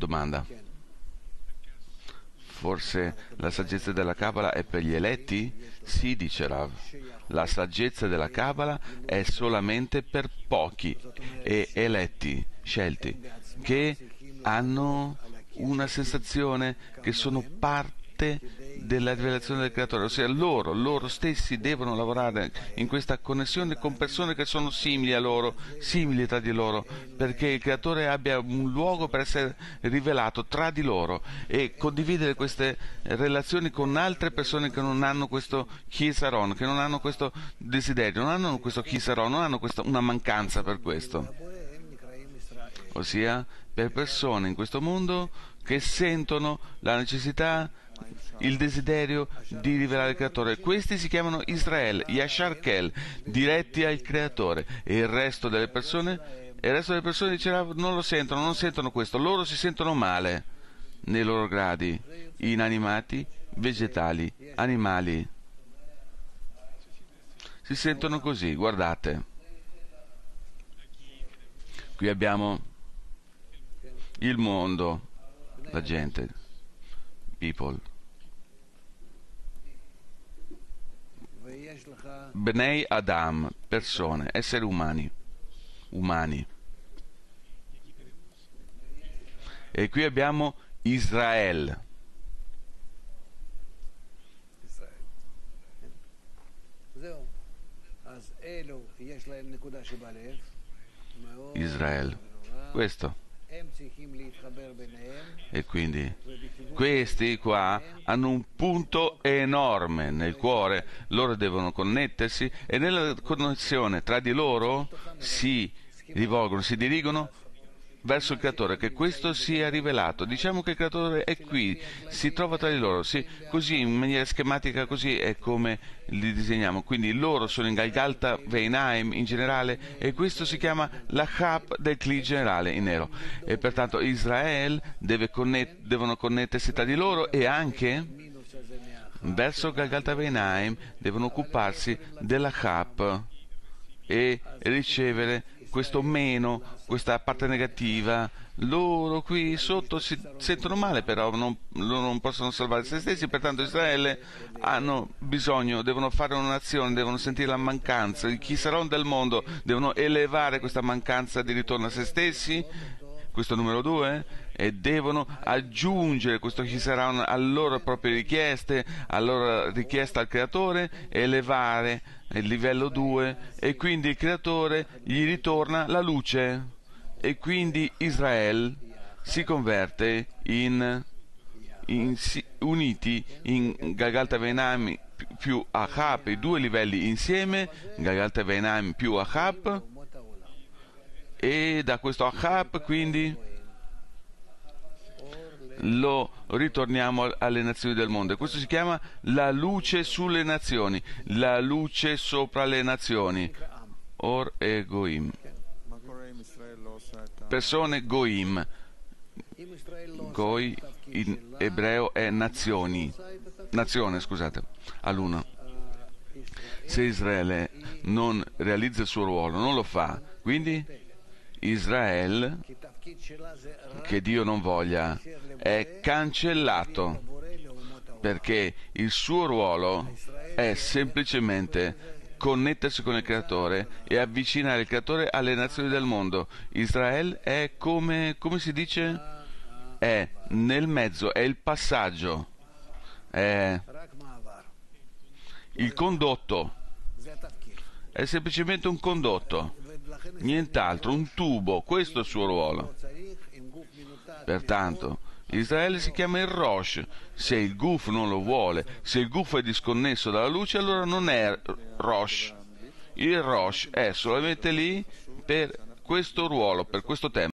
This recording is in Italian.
Domanda. Forse la saggezza della Kabbalah è per gli eletti? Sì, dice Rav. La saggezza della Kabbalah è solamente per pochi e eletti, scelti, che hanno una sensazione che sono parte della rivelazione del creatore, ossia loro, loro stessi devono lavorare in questa connessione con persone che sono simili a loro, simili tra di loro, perché il creatore abbia un luogo per essere rivelato tra di loro e condividere queste relazioni con altre persone che non hanno questo chisaron, che non hanno questo desiderio, non hanno questo chisaron, non hanno questo, una mancanza per questo. Ossia, per persone in questo mondo che sentono la necessità il desiderio di rivelare il Creatore. Questi si chiamano Israel, Yashar Kel, diretti al Creatore, e il resto delle persone, il resto delle persone dice, ah, non lo sentono, non sentono questo, loro si sentono male nei loro gradi, inanimati, vegetali, animali. Si sentono così, guardate. Qui abbiamo il mondo, la gente, people. Bnei Adam, persone, esseri umani, umani. E qui abbiamo Israele. Israel. Questo. E quindi questi qua hanno un punto enorme nel cuore, loro devono connettersi e nella connessione tra di loro si rivolgono, si dirigono verso il creatore, che questo sia rivelato. Diciamo che il creatore è qui, si trova tra di loro, sì, così in maniera schematica così è come li disegniamo. Quindi loro sono in Galgalta, Veinaim in generale e questo si chiama la Chap del Cli generale in nero. E pertanto Israele deve connet- devono connettersi tra di loro e anche verso Galgalta Veinaim devono occuparsi della Chap e ricevere questo meno, questa parte negativa, loro qui sotto si sentono male, però non, loro non possono salvare se stessi, pertanto Israele hanno bisogno, devono fare un'azione, devono sentire la mancanza, chi sarà del mondo, devono elevare questa mancanza di ritorno a se stessi questo numero due e devono aggiungere questo ci saranno alle loro proprie richieste, alla loro richiesta al creatore elevare il livello 2 e quindi il creatore gli ritorna la luce e quindi Israele si converte in, in uniti in Gagalta Venami più Ahab, i due livelli insieme, Gagalta Venami più Ahab e da questo Ahab quindi lo ritorniamo alle nazioni del mondo. Questo si chiama la luce sulle nazioni, la luce sopra le nazioni, or e goim. Persone goim, goi in ebreo è nazioni, nazione scusate, all'uno. Se Israele non realizza il suo ruolo, non lo fa, quindi Israel, che Dio non voglia, è cancellato perché il suo ruolo è semplicemente connettersi con il Creatore e avvicinare il Creatore alle nazioni del mondo. Israel è come, come si dice? È nel mezzo, è il passaggio, è il condotto, è semplicemente un condotto nient'altro, un tubo, questo è il suo ruolo. Pertanto, Israele si chiama il Rosh, se il Guf non lo vuole, se il Guf è disconnesso dalla luce, allora non è Rosh. Il Rosh è solamente lì per questo ruolo, per questo tema.